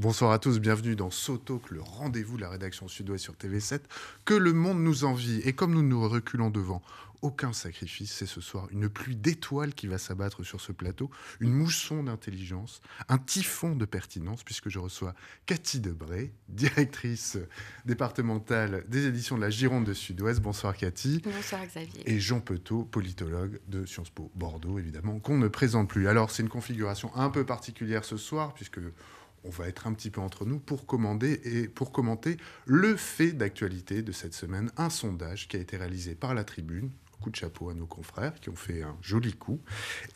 Bonsoir à tous, bienvenue dans Sotoc, le rendez-vous de la rédaction sud-ouest sur TV7, que le monde nous envie. Et comme nous nous reculons devant aucun sacrifice, c'est ce soir une pluie d'étoiles qui va s'abattre sur ce plateau, une mousson d'intelligence, un typhon de pertinence, puisque je reçois Cathy Debray, directrice départementale des éditions de la Gironde de Sud-Ouest. Bonsoir Cathy. Bonsoir Xavier. Et Jean Petot, politologue de Sciences Po Bordeaux, évidemment, qu'on ne présente plus. Alors c'est une configuration un peu particulière ce soir, puisque on va être un petit peu entre nous pour, commander et pour commenter le fait d'actualité de cette semaine, un sondage qui a été réalisé par la Tribune, coup de chapeau à nos confrères qui ont fait un joli coup,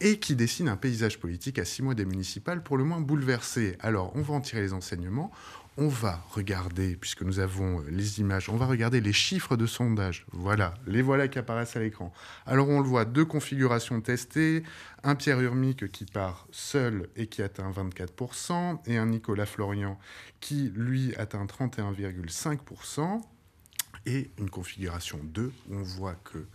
et qui dessine un paysage politique à six mois des municipales pour le moins bouleversé. Alors on va en tirer les enseignements, on va regarder, puisque nous avons euh, les images, on va regarder les chiffres de sondage. Voilà, les voilà qui apparaissent à l'écran. Alors on le voit, deux configurations testées, un Pierre Urmic qui part seul et qui atteint 24%, et un Nicolas Florian qui, lui, atteint 31,5%, et une configuration 2 on voit que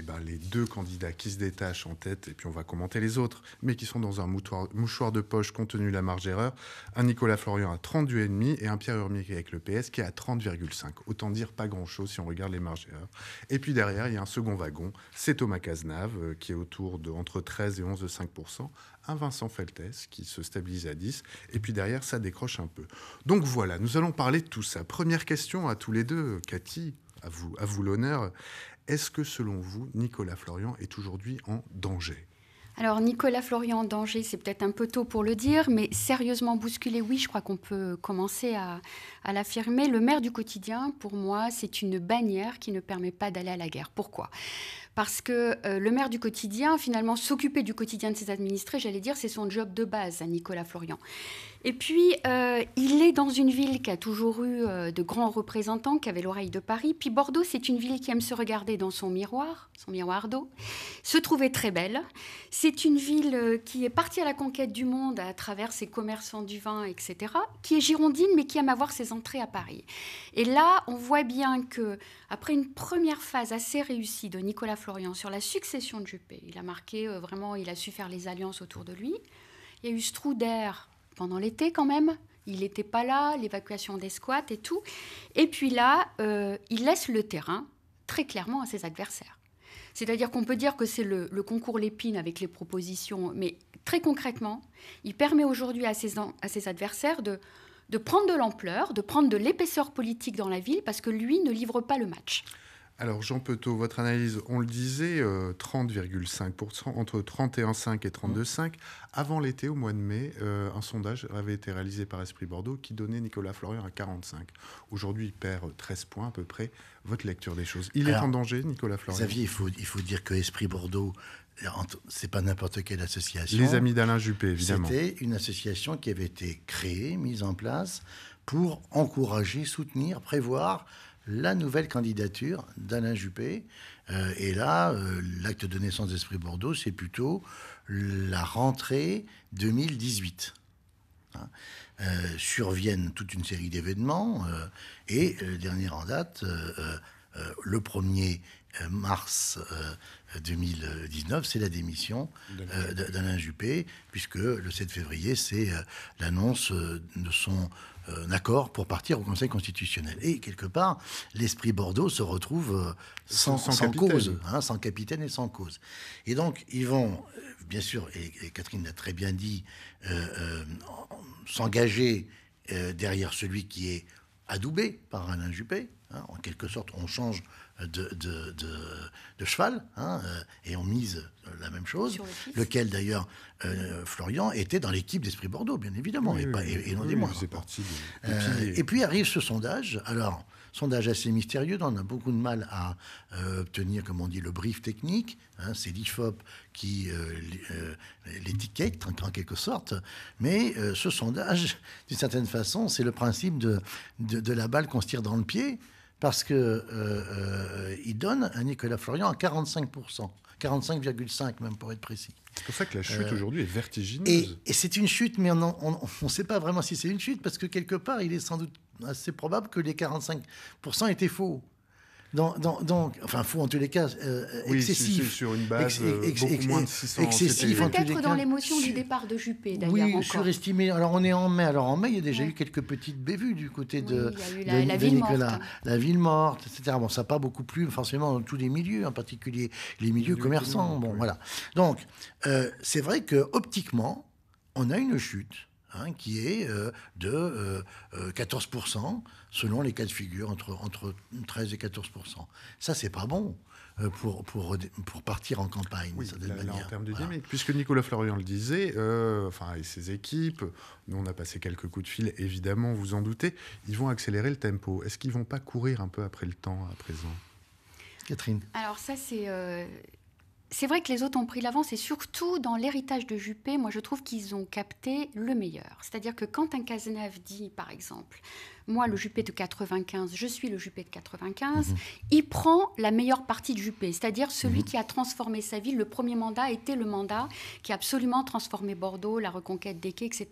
eh ben, les deux candidats qui se détachent en tête, et puis on va commenter les autres, mais qui sont dans un mouchoir de poche compte tenu de la marge d'erreur, un Nicolas Florian à 38,5 et un Pierre hermier avec le PS qui est à 30,5. Autant dire pas grand-chose si on regarde les marges d'erreur. Et puis derrière, il y a un second wagon, c'est Thomas Cazenave euh, qui est autour de entre 13 et 11,5%, un Vincent Feltes qui se stabilise à 10, et puis derrière, ça décroche un peu. Donc voilà, nous allons parler de tout ça. Première question à tous les deux, Cathy, à vous, à vous l'honneur. Est-ce que selon vous, Nicolas Florian est aujourd'hui en danger alors Nicolas Florian en danger, c'est peut-être un peu tôt pour le dire, mais sérieusement bousculé, oui, je crois qu'on peut commencer à, l'affirmer. Le maire du quotidien, pour moi, c'est une bannière qui ne permet pas d'aller à la guerre. Pourquoi parce que euh, le maire du quotidien, finalement, s'occuper du quotidien de ses administrés, j'allais dire, c'est son job de base à hein, Nicolas Florian. Et puis, euh, il est dans une ville qui a toujours eu euh, de grands représentants, qui avait l'oreille de Paris. Puis Bordeaux, c'est une ville qui aime se regarder dans son miroir, son miroir d'eau, se trouver très belle. C'est une ville euh, qui est partie à la conquête du monde à travers ses commerçants du vin, etc., qui est girondine, mais qui aime avoir ses entrées à Paris. Et là, on voit bien que après une première phase assez réussie de Nicolas Florian sur la succession de Juppé, il a marqué vraiment, il a su faire les alliances autour de lui. Il y a eu Struder pendant l'été quand même. Il n'était pas là, l'évacuation des squats et tout. Et puis là, euh, il laisse le terrain très clairement à ses adversaires. C'est-à-dire qu'on peut dire que c'est le, concours l'épine avec les propositions, mais très concrètement, il permet aujourd'hui à ses, à ses adversaires de prendre de l'ampleur, de prendre de l'épaisseur politique dans la ville, parce que lui ne livre pas le match. Alors Jean Petot, votre analyse, on le disait, 30,5%, euh, entre 31,5 et 32,5. Avant l'été, au mois de mai, euh, un sondage avait été réalisé par Esprit Bordeaux qui donnait Nicolas Florian à 45. Aujourd'hui, il perd 13 euh, points à peu près. Votre lecture des choses. Il est en danger, Nicolas Florian Xavier, il faut, il faut dire que Esprit Bordeaux, c'est pas n'importe quelle association. Les Amis d'Alain Juppé, évidemment. C'était une association qui avait été créée, mise en place, pour encourager, soutenir, prévoir la nouvelle candidature d'Alain Juppé. Euh, et là, euh, l'acte de naissance d'Esprit Bordeaux, c'est plutôt la rentrée 2018. Hein. Euh, surviennent toute une série d'événements et dernier en date, le 1er mars 2019, c'est la démission d'Alain Juppé, puisque le 7 février, c'est l'annonce de son un accord pour partir au Conseil constitutionnel. Et quelque part, l'esprit Bordeaux se retrouve euh, sans, cause, hein, sans capitaine et sans cause. Et donc, ils vont, euh, bien sûr, et, Catherine l'a très bien dit, euh, s'engager derrière celui qui est adoubé par Alain Juppé. Hein, en quelque sorte, on change de, cheval, hein, euh, et on mise la même chose, lequel d'ailleurs euh, Florian était dans l'équipe d'Esprit Bordeaux, bien évidemment, et, pas, et, non des moindres. et puis arrive ce sondage, alors sondage assez mystérieux, on a beaucoup de mal à euh, obtenir, comme on dit, le brief technique, hein, c'est l'IFOP qui l'étiquette en quelque sorte, mais ce sondage, d'une certaine façon, c'est le principe de, de la balle qu'on se tire dans le pied parce qu'il euh, euh donne à Nicolas Florian à 45%, 45,5 même pour être précis. C'est pour ça que la chute euh, aujourd'hui est vertigineuse. Et, et c'est une chute, mais on ne sait pas vraiment si c'est une chute, parce que quelque part, il est sans doute assez probable que les 45% étaient faux. Donc, enfin, fou en tous les cas, euh, excessif. Sur une base, euh, beaucoup moins de 600 Peut-être dans l'émotion du départ de Juppé, d'ailleurs. Oui, surestimé. Alors, on est en mai. Alors, en mai, il y a déjà eu quelques petites bévues du côté de, la, la ville Morte. La ville morte, etc. Bon, ça n'a pas beaucoup plu, forcément, dans tous les milieux, en particulier les milieux commerçants. bon, voilà. Donc, euh, c'est vrai que optiquement, on a une chute Hein, qui est euh, de 14% euh, euh, selon les cas de figure, entre, entre 13 et 14%. Ça, c'est pas bon. Pour, pour, partir en campagne. Puisque Nicolas Florian le disait, enfin, et ses équipes, nous on a passé quelques coups de fil, évidemment, vous en doutez, ils vont accélérer le tempo. Est-ce qu'ils vont pas courir un peu après le temps à présent Catherine. Alors ça, c'est c'est vrai que les autres ont pris l'avance et surtout dans l'héritage de Juppé, moi je trouve qu'ils ont capté le meilleur. C'est-à-dire que quand un Cazeneuve dit, par exemple, moi le Juppé de 95, je suis le Juppé de 95, mhm. il prend la meilleure partie de Juppé, c'est-à-dire celui mhm. qui a transformé sa ville. Le premier mandat était le mandat qui a absolument transformé Bordeaux, la reconquête des quais, etc.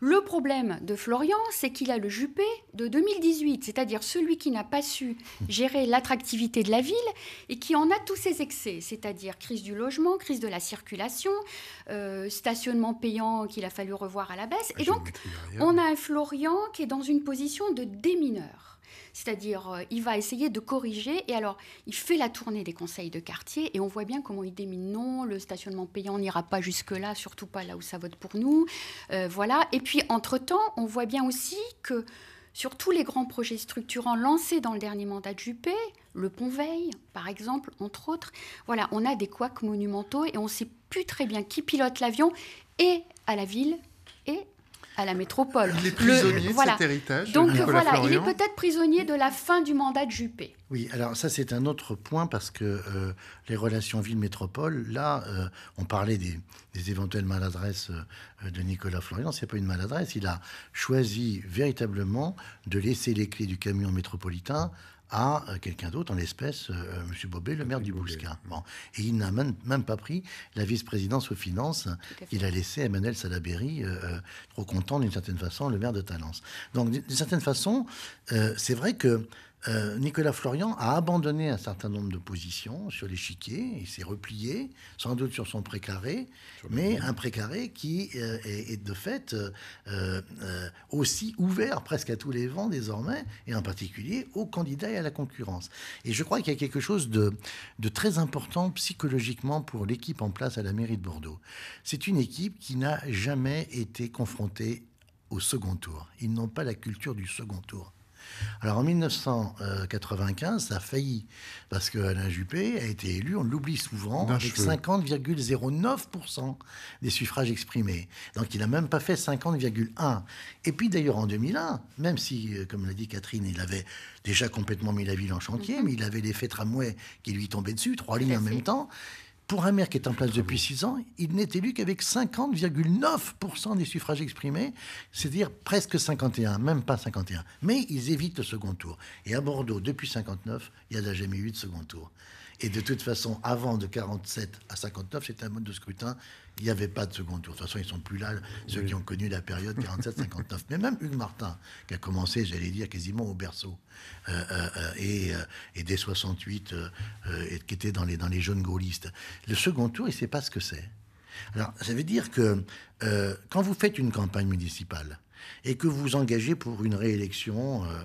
Le problème de Florian, c'est qu'il a le Juppé de 2018, c'est-à-dire celui qui n'a pas su mhm. gérer l'attractivité de la ville et qui en a tous ses excès, c'est-à-dire crise du logement, crise de la circulation, euh, stationnement payant qu'il a fallu revoir à la baisse. Ah, et donc, on a un Florian qui est dans une position de démineur. C'est-à-dire, euh, il va essayer de corriger, et alors, il fait la tournée des conseils de quartier, et on voit bien comment il démine. Non, le stationnement payant n'ira pas jusque-là, surtout pas là où ça vote pour nous. Euh, voilà. Et puis, entre-temps, on voit bien aussi que sur tous les grands projets structurants lancés dans le dernier mandat de Juppé, le Pont Veille par exemple, entre autres, voilà, on a des couacs monumentaux, et on ne sait plus très bien qui pilote l'avion, et à la ville, et à la métropole. Il est prisonnier de cet Donc voilà, il est peut-être prisonnier de la fin du mandat de Juppé. Oui, alors ça c'est un autre point parce que euh, les relations ville-métropole, là, euh, on parlait des, éventuelles maladresses euh, de Nicolas Florian, c'est pas une maladresse, il a choisi véritablement de laisser les clés du camion métropolitain à euh, quelqu'un d'autre, en l'espèce Monsieur euh, M. Bobet, le maire du Bouscat. Bon. Et il n'a même, pas pris la vice-présidence aux finances Il a laissé Emmanuel Salaberry, euh, trop content d'une certaine façon, le maire de Talence. Donc d'une certaine façon, c'est vrai que euh, Nicolas Florian a abandonné un certain nombre de positions sur l'échiquier, il s'est replié, sans doute sur son précaré, mais un précaré qui euh, est, de fait euh, aussi ouvert presque à tous les vents désormais, et en particulier aux candidats et à la concurrence. Et je crois qu'il y a quelque chose de très important psychologiquement pour l'équipe en place à la mairie de Bordeaux. C'est une équipe qui n'a jamais été confrontée au second tour. Ils n'ont pas la culture du second tour. Alors en 1995, ça a failli parce que Alain Juppé a été élu, on l'oublie souvent, avec 50,09% des suffrages exprimés. Donc il n'a même pas fait 50,1%. Et puis d'ailleurs en 2001, même si, euh, comme l'a dit Catherine, il avait déjà complètement mis la ville en chantier, mhm. mais il avait l'effet tramway qui lui tombait dessus, trois lignes en même temps. Pour un maire qui est en place depuis 6 ans, il n'est élu qu'avec 50,9% des suffrages exprimés, c'est-à-dire presque 51, même pas 51. Mais ils évitent le second tour. Et à Bordeaux, depuis 59, il n'y a jamais eu de second tour. Et de toute façon, avant de 47 à 59, c'était un mode de scrutin. Il n'y avait pas de second tour. De toute façon, ils sont plus là, ceux qui ont connu la période 47-59. Mais même Hugues Martin, qui a commencé, j'allais dire, quasiment au berceau, euh, euh, euh, et, dès 68, et, qui était dans les, dans les jeunes gaullistes. Le second tour, il ne sait pas ce que c'est. Alors, ça veut dire que quand vous faites une campagne municipale, et que vous engagez pour une réélection. Euh,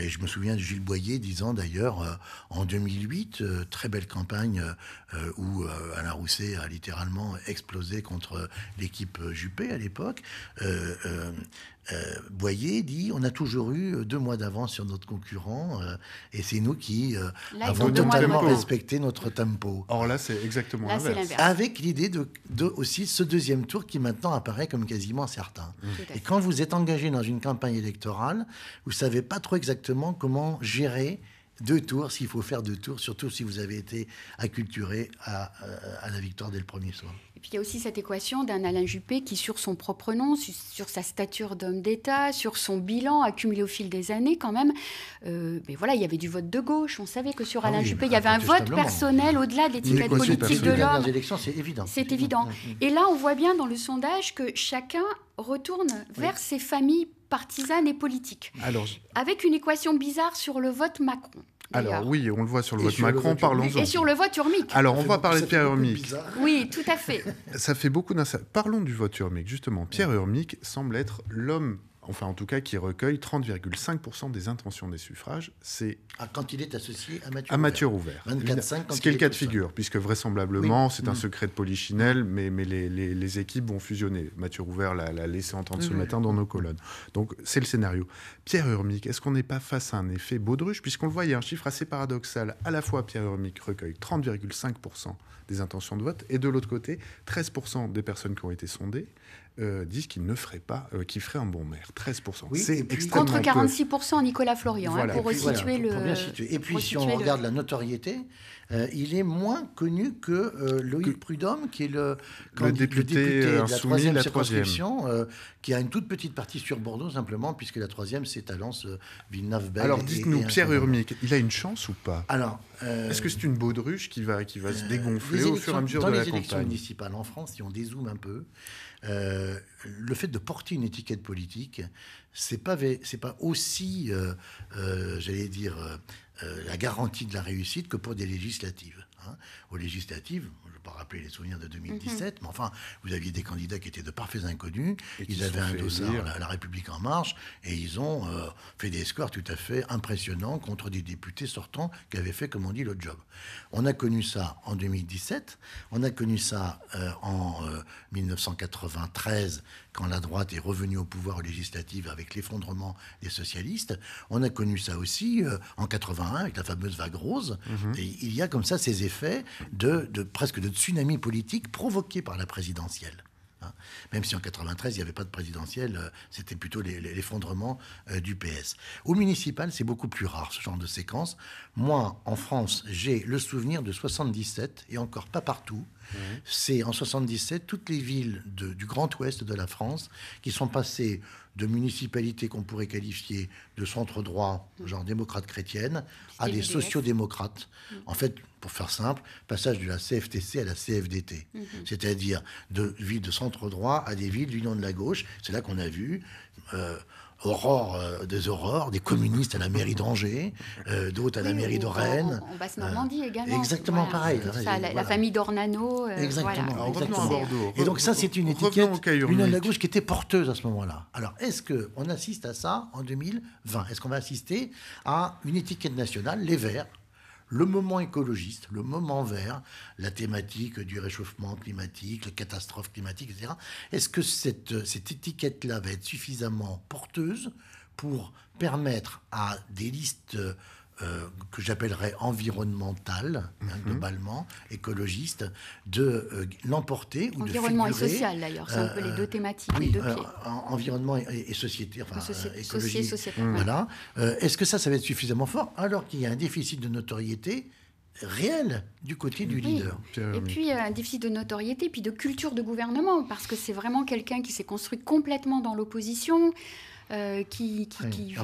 et je me souviens de Gilles Boyer disant d'ailleurs euh, en 2008, euh, très belle campagne où Alain Rousset a littéralement explosé contre l'équipe Juppé à l'époque. Euh, Boyer dit on a toujours eu euh, deux mois d'avance sur notre concurrent euh, et c'est nous qui avons totalement respecté notre tempo. Or là, c'est exactement l'inverse. Avec l'idée de, de, aussi ce deuxième tour qui maintenant apparaît comme quasiment certain. Mmh. Et quand vous êtes engagé dans une campagne électorale, vous savez pas trop exactement comment gérer deux tours, s'il faut faire deux tours, surtout si vous avez été acculturé euh, à, la victoire dès le premier soir. Et puis il y a aussi cette équation d'un Alain Juppé qui, sur son propre nom, sur sa stature d'homme d'État, sur son bilan accumulé au fil des années, quand même, mais euh, ben voilà, il y avait du vote de gauche. On savait que sur ah Alain Juppé, il y avait un vote personnel au-delà de l'étiquette politique de l'homme. C'est évident. C'est évident. Mm, mm, mm. Et là, on voit bien dans le sondage que chacun retourne vers ses familles partisane et politique. Alors, avec une équation bizarre sur le vote Macron. Alors oui, on le voit sur le vote Macron, parlons-en. Et sur le vote Urmic. Alors on va parler de Pierre Urmic. Oui, tout à fait. ça fait beaucoup ça Parlons du vote Urmic, justement. Pierre Urmic semble être l'homme enfin en tout cas qui recueille 30,5% des intentions des suffrages. C'est ah, quand il est associé à Mathieu, ouvert 24, Ce qui est le cas de figure, puisque vraisemblablement c'est un mm. secret de polichinelle, mais, mais les, équipes vont fusionner. Mathieu ouvert l'a laissé entendre ce mm. matin dans nos colonnes. Donc c'est le scénario. Pierre Urmic, est-ce qu'on n'est pas face à un effet baudruche Puisqu'on le voit, il y a un chiffre assez paradoxal. À la fois Pierre Urmic recueille 30,5% des intentions de vote et de l'autre côté 13% des personnes qui ont été sondées euh, disent qu'il ne ferait pas, euh, qu'il ferait un bon maire. 13%. c'est extrêmement Contre 46% Nicolas Florian, hein, pour, resituer le... Et puis, si on regarde la notoriété, euh, il est moins connu que Loïc Prudhomme, qui est le, député, de la troisième circonscription, qui a une toute petite partie sur Bordeaux, simplement, puisque la troisième, c'est Talence, Villeneuve-Belle. Alors, dites-nous, Pierre Urmic, il a une chance ou pas Alors, Est-ce que c'est une baudruche qui va, qui va se dégonfler au fur et à mesure de la campagne Dans les en France, si on dézoome un peu, euh, le fait de porter une étiquette politique, c'est pas c'est pas aussi, euh, euh, j'allais dire, la garantie de la réussite que pour des législatives. Hein, aux législatives. Je ne vais pas rappeler les souvenirs de 2017, mhm. mais enfin, vous aviez des candidats qui étaient de parfaits inconnus. ils avaient un dossard à la, République en marche et ils ont euh, fait des scores tout à fait impressionnants contre des députés sortants qui avaient fait, comme on dit, le job. On a connu ça en 2017, on a connu ça euh, en 1993 euh, quand la droite est revenue au pouvoir législatif avec l'effondrement des socialistes. On a connu ça aussi en 81 avec la fameuse vague rose. Mhm. Et il y a comme ça ces fait de, presque de tsunami politique provoqué par la présidentielle. Hein. même si en 93 il n'y avait pas de présidentielle, euh, c'était plutôt l'effondrement euh, du PS. Au municipal, c'est beaucoup plus rare ce genre de séquence. Moi, en France, j'ai le souvenir de 77 et encore pas partout Mhm. C'est en 77 toutes les villes du Grand Ouest de la France qui sont passées de municipalités qu'on pourrait qualifier de centre droit, mhm. genre démocrate chrétienne, à des sociaux-démocrates. Mhm. En fait, pour faire simple, passage de la CFTC à la CFDT, c'est-à-dire de villes de centre droit à des villes d'union de la gauche. C'est là qu'on a vu. Euh, aurore euh, des aurores, des communistes à la mairie d'Angers, euh, d'autres à la mairie de Rennes. En, normandie euh, également. Exactement pareil. la, famille d'Ornano. exactement. Et donc ça, c'est une étiquette, une de la gauche qui était porteuse à ce moment-là. Alors, est-ce qu'on assiste à ça en 2020 Est-ce qu'on va assister à une étiquette nationale, les Verts, le moment écologiste, le moment vert, la thématique du réchauffement climatique, la catastrophe climatique, etc. Est-ce que cette, cette étiquette-là va être suffisamment porteuse pour permettre à des listes euh, que j'appellerais environnemental hein, mhm. globalement, écologiste, de euh, l'emporter ou de figurer, et social, d'ailleurs, c'est un peu les deux euh, thématiques, deux environnement et, société, enfin, écologie, société, mhm. voilà. Est-ce que ça, ça va être suffisamment fort alors qu'il y a un déficit de notoriété réel du côté du leader. Et puis un déficit de notoriété, puis de culture de gouvernement, parce que c'est vraiment quelqu'un qui s'est construit complètement dans l'opposition. Euh, qui, qui,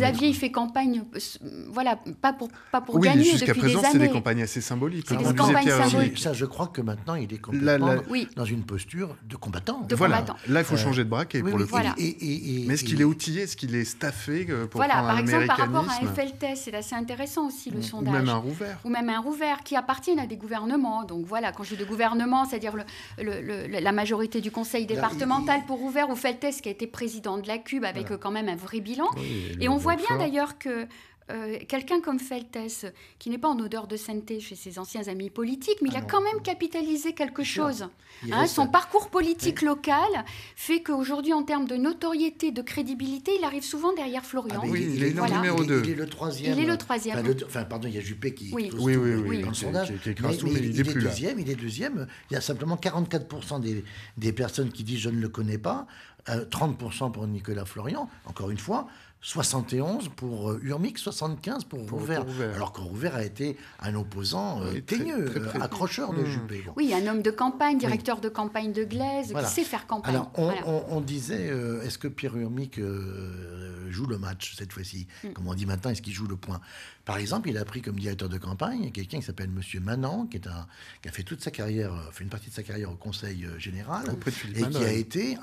Xavier il fait campagne, euh, voilà, pas pour, pas pour oui, gagner jusqu'à présent, c'est des campagnes assez symboliques. Hein. C'est des campagnes Ça, je crois que maintenant, il est complètement dans une posture de combattant. De voilà. combattant. Là, il faut euh, changer de braquet pour le Et, Mais est-ce qu'il est outillé Est-ce qu'il est staffé pour Voilà, par exemple, par rapport à Feltes c'est assez intéressant aussi le sondage. Ou même un Rouvert. Ou même un Rouvert qui appartiennent à des gouvernements. Donc voilà, quand je dis de gouvernement, c'est-à-dire la majorité du conseil départemental pour Rouvert ou Feltes qui a été président de la CUBE avec quand même un vrai bilan. et on voit bien d'ailleurs que euh, quelqu'un comme Feltes, qui n'est pas en odeur de sainteté chez ses anciens amis politiques, mais il ah a quand même capitalisé quelque chose. Hein, son parcours politique local fait qu'aujourd'hui, en termes de notoriété, de crédibilité, il arrive souvent derrière Florian. Ah, il, est numéro Il, est le troisième. Il est le troisième. Enfin, pardon, il y a Juppé qui oui. oui, oui, oui, Il, est deuxième, il est deuxième. Il y a simplement 44% des, personnes qui disent « je ne le connais pas ». 30% euh, pour Nicolas Florian, encore une fois, 71 pour euh, Urmic, 75 pour, Rouvert. Alors que Rouvert a été un opposant euh, euh accrocheur de hmm. Juppé. Oui, un homme de campagne, directeur de campagne de Glaise, qui sait faire campagne. on, disait, euh, est-ce que Pierre Urmic joue le match cette fois-ci hmm. Comme on dit maintenant, est-ce qu'il joue le point Par exemple, il a pris comme directeur de campagne quelqu'un qui s'appelle Monsieur Manon, qui, est un, qui a fait toute sa carrière, fait une partie de sa carrière au Conseil général, et qui a été,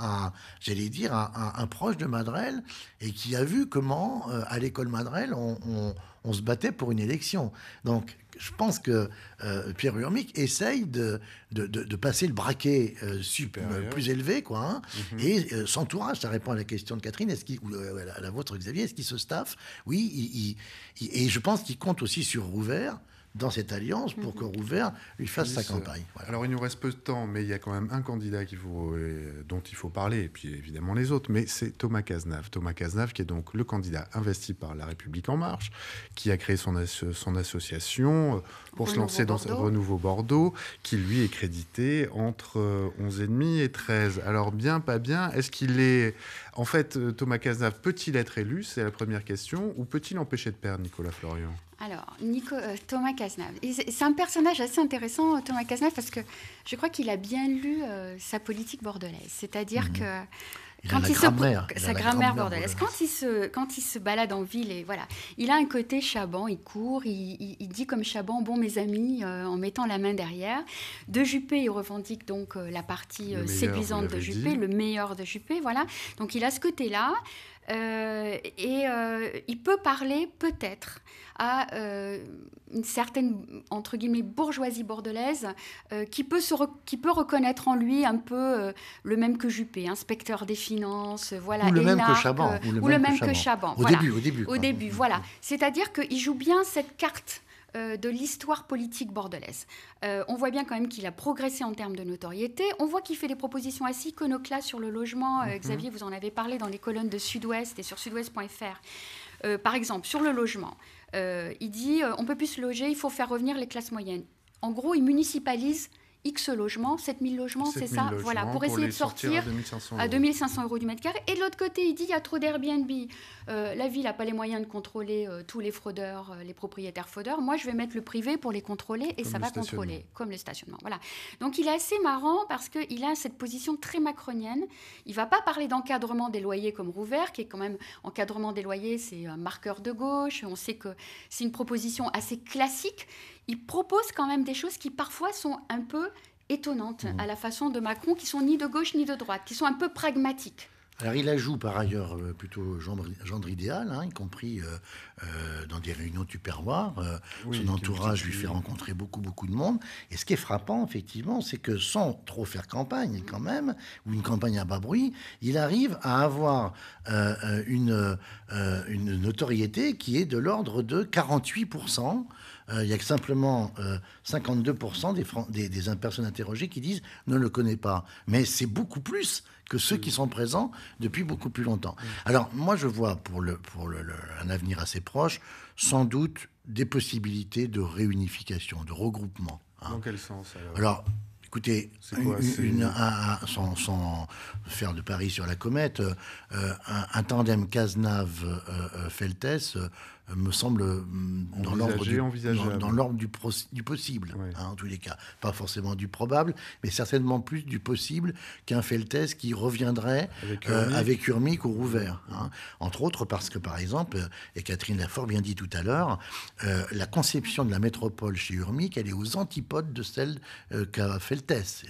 j'allais dire, un, proche de Madrel, et qui a vu comment, euh, à l'école Madrel, on, se battait pour une élection. Donc, je pense que euh, Pierre Urmic essaye de, de, passer le braquet euh, super, plus élevé, quoi. Hein. Mhm. Et s'entourage, ça répond à la question de Catherine, est-ce ou à la vôtre, Xavier, est-ce qu'il se staff Oui, et je pense qu'il compte aussi sur Rouvert dans cette alliance pour mhm. que Rouvert lui fasse sa campagne. Alors il nous reste peu de temps, mais il y a quand même un candidat euh, dont il faut parler, et puis évidemment les autres, mais c'est Thomas Cazenave. Thomas Cazenave qui est donc le candidat investi par La République En Marche, qui a créé son, son association euh, pour se lancer dans ce Renouveau Bordeaux, qui lui est crédité entre 11,5 euh, et 13. Alors bien, pas bien, est-ce qu'il est... En fait, Thomas Cazenave peut-il être élu C'est la première question. Ou peut-il empêcher de perdre Nicolas Florian alors, Nico, euh, Thomas Cazenave. C'est un personnage assez intéressant, euh, Thomas Cazenave, parce que je crois qu'il a bien lu euh, sa politique bordelaise. C'est-à-dire mhm. que. quand il, se, sa grammaire, bordelaise. Quand il se quand il se balade en ville et voilà, il a un côté Chaban, il court, il, dit comme Chaban, bon mes amis, en mettant la main derrière. De Juppé, il revendique donc la partie séduisante de Juppé, le meilleur de Juppé, voilà. Donc il a ce côté-là. Euh, et euh, il peut parler peut-être à euh, une certaine entre guillemets bourgeoisie bordelaise qui peut qui peut reconnaître en lui un peu le même que Juppé, inspecteur des finances, voilà, ou le même que Chaban, ou le, même, que Chaban. Au début, au début. Mmh, mmh, voilà. Mmh. C'est-à-dire qu'il joue bien cette carte euh, de l'histoire politique bordelaise. Euh, on voit bien quand même qu'il a progressé en termes de notoriété. On voit qu'il fait des propositions assez iconoclastes sur le logement. Euh, mhm. Xavier, vous en avez parlé dans les colonnes de Sud-Ouest et sur sudouest.fr. par exemple, sur le logement, il dit on peut plus se loger, il faut faire revenir les classes moyennes. En gros, il municipalise X logements, 7000 logements, c'est ça Voilà, pour, essayer de sortir, à 2500 euros. du mètre carré. Et de l'autre côté, il dit il y a trop d'Airbnb. Euh, la ville n'a pas les moyens de contrôler euh, tous les fraudeurs, euh, les propriétaires fraudeurs. Moi, je vais mettre le privé pour les contrôler et ça va contrôler, comme le stationnement. Voilà. Donc, il est assez marrant parce qu'il a cette position très macronienne. Il va pas parler d'encadrement des loyers comme Rouvert, qui est quand même encadrement des loyers, c'est un marqueur de gauche. On sait que c'est une proposition assez classique il propose quand même des choses qui parfois sont un peu étonnantes mmh. à la façon de Macron, qui sont ni de gauche ni de droite, qui sont un peu pragmatiques. Alors il ajoute, par ailleurs euh, plutôt genre idéal, hein, y compris euh, euh, dans des réunions du Oui, son entourage lui fait rencontrer beaucoup, beaucoup de monde. Et ce qui est frappant, effectivement, c'est que sans trop faire campagne mmh. quand même, ou une campagne à bas bruit, il arrive à avoir une notoriété qui est de l'ordre de 48%. Euh, il y a que simplement 52% euh, des, des, des, personnes interrogées qui disent ne le connaît pas. Mais c'est beaucoup plus que ceux qui sont présents depuis beaucoup plus longtemps. Alors moi, je vois pour, le, pour le, un avenir assez proche, sans doute, des possibilités de réunification, de regroupement. Hein. Dans quel sens alors, alors Écoutez, une, sans, faire de Paris sur la comète, euh, un, tandem cazenave Feltes me semble euh, dans l'ordre du, dans, du, possible, hein, en tous les cas. Pas forcément du probable, mais certainement plus du possible qu'un Feltes qui reviendrait avec, euh, Urmic ou Rouvert. Hein. Entre autres parce que, par exemple, euh, et Catherine l'a fort bien dit tout à l'heure, la conception de la métropole chez Urmic, elle est aux antipodes de celle qu'a Feltès.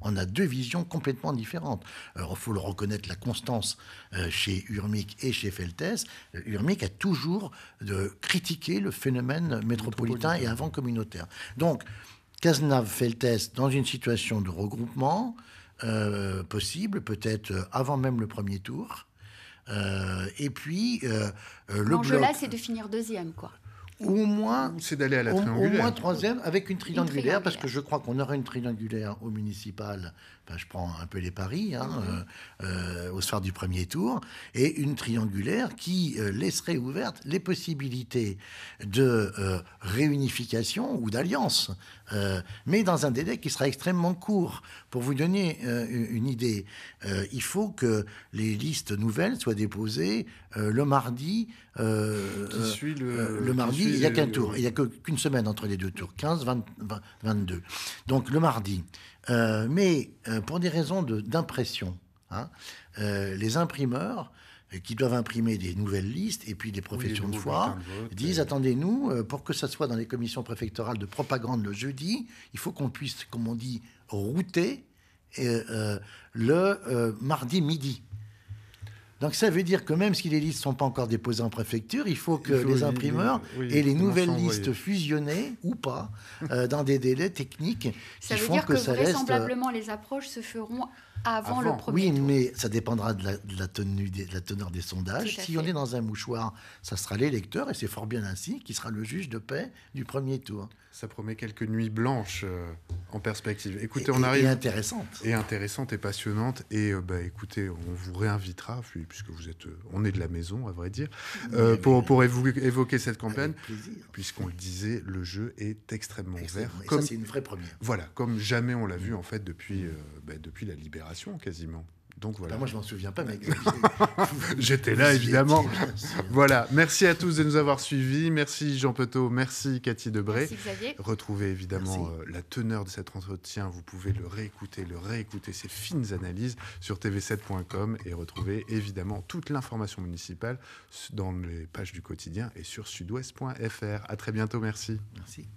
on a deux visions complètement différentes. Il faut le reconnaître, la constance chez Urmic et chez Feltès. Urmic a toujours de critiquer le phénomène métropolitain, et avant communautaire. Donc, Cazenave fait le test dans une situation de regroupement euh, possible, peut-être euh, avant même le premier tour. Euh, et puis, euh, le L'enjeu là, c'est de finir deuxième, quoi. Au moins, c'est d'aller à la triangulaire. Au moins troisième avec une triangulaire, parce que je crois qu'on aura une triangulaire au municipal je prends un peu les paris, hein, mhm. euh, euh, au soir du premier tour, et une triangulaire qui euh, laisserait ouvertes les possibilités de réunification ou d'alliance, mais dans un délai qui sera extrêmement court. Pour vous donner une idée, il faut que les listes nouvelles soient déposées le mardi. Qui suit le, mardi, il n'y a qu'un tour, il n'y a qu'une semaine entre les deux tours, 15, 22. Donc le mardi, euh, mais euh, pour des raisons d'impression, hein, euh, les imprimeurs qui doivent imprimer des nouvelles listes et puis des professions de foi, disent attendez-nous, pour que ça soit dans les commissions préfectorales de propagande le jeudi, il faut qu'on puisse, comme on dit, router le mardi midi. Donc ça veut dire que même si les listes ne sont pas encore déposées en préfecture, il faut que les imprimeurs aient et les nouvelles listes fusionnées ou pas euh, dans des délais techniques ça veut dire que, vraisemblablement les approches se feront avant, le premier tour Oui, mais ça dépendra de la, tenue, de la teneur des sondages. Si on est dans un mouchoir, ça sera l'électeur, et c'est fort bien ainsi, qui sera le juge de paix du premier tour ça promet quelques nuits blanches euh, en perspective. Écoutez, on arrive. Et intéressante. Et intéressante et passionnante. Euh, et bah, écoutez, on vous réinvitera, puisque vous êtes, euh, on est de la maison, à vrai dire, pour, pour évoquer cette campagne. Puisqu'on le disait, le jeu est extrêmement vert. Comme c'est une vraie première. Voilà, comme jamais on l'a vu mm. en fait depuis, bah, depuis la libération quasiment. Bah, moi, je m'en souviens pas, mais j'étais là, évidemment. voilà. Merci à tous de nous avoir suivis. Merci Jean Petot, merci Cathy Debré. Merci Xavier. Retrouvez évidemment euh, la teneur de cet entretien. Vous pouvez le réécouter, le réécouter, ces fines analyses sur tv7.com et retrouver évidemment toute l'information municipale dans les pages du quotidien et sur sudouest.fr. À très bientôt. Merci. Merci.